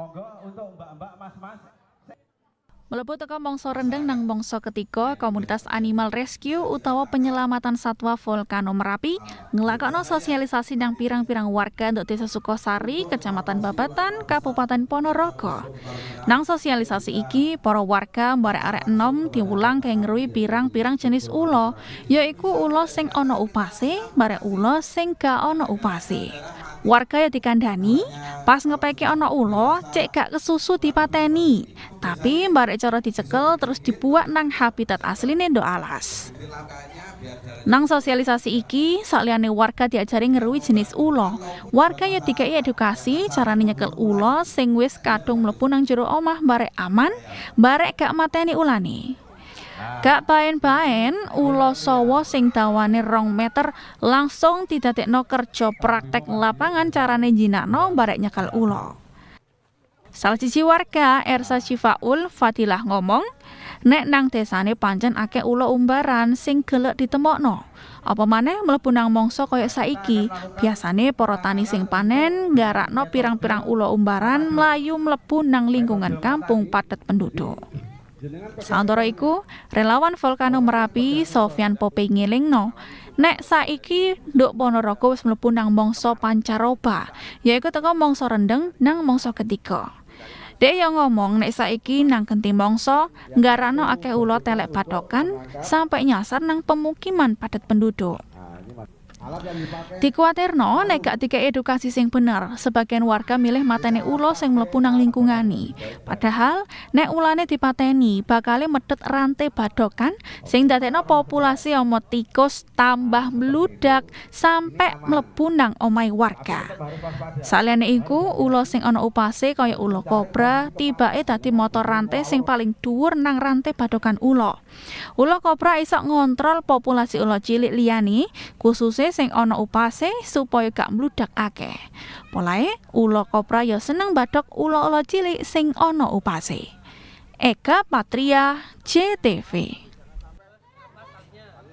Monggo untuk mbak-mbak, mas-mas. Mlebu teka mongso rendeng nang mongso ketika komunitas animal rescue utawa penyelamatan satwa Volcano Merapi ngelakokno sosialisasi nang pirang-pirang warga untuk desa Sukosari, Kecamatan Babatan, Kabupaten Ponorogo. Nang sosialisasi iki, para warga mbarek-arek enom diulang kaya pirang-pirang jenis ulo, yaitu ulo sing ono upase, barek ulo sing ga ono upase. Warga yang dikandani, Pas ngepeki ana ulo, cek gak kesusu dipateni. Tapi barek cara dicekel terus dibuat nang habitat asline ndo alas. Nang sosialisasi iki, sakliyane warga diajari ngeruwi jenis ulo. Warga ya dikai edukasi cara nyekel ulo sing wis kadung mlebu nang jero omah barek aman, barek gak mateni ulane. Gak paen-paen ulo sawo sing dawane rong meter langsung no kerja praktek lapangan carane no barek nyekal ulo. Salah sisi warga Ersa Sifaul Fatilah ngomong, nek nang desane pancen ake ulo umbaran sing gelek no Apa maneh mlebu nang mangsa kaya saiki, biasane para tani sing panen no pirang-pirang ulo umbaran mlayu mlebu nang lingkungan kampung padet penduduk. Sangat iku relawan Volcano Merapi Sofyan Pope ngelingno nek saiki nduk Ponorogo wis mlebu nang mangsa pancaroba yaiku teko mangsa rendeng nang mangsa ketiga Dek yang ngomong nek saiki nang kenti mongso, nggarano akeh ulo telek patokan sampai nyasar nang pemukiman padat penduduk. Di nek nekak tiga edukasi sing bener, sebagian warga milih matene ulo sing mlebu nang Padahal nek ulane dipateni bakale medet rantai badokan sing dadekno populasi omot tambah meludak sampai mlebu nang omai warga. Saliyane iku ulo sing ono upase kaya ulo kobra tiba e tati motor rantai sing paling dhuwur nang rantai badokan ulo. Ulo kobra isok ngontrol populasi ulo cilik liani, khususnya sing ana upase supaya gak mludak akeh. Polahe ula kopra ya seneng bathok ula-ula cilik sing ana upase. Eka Patria, JTV.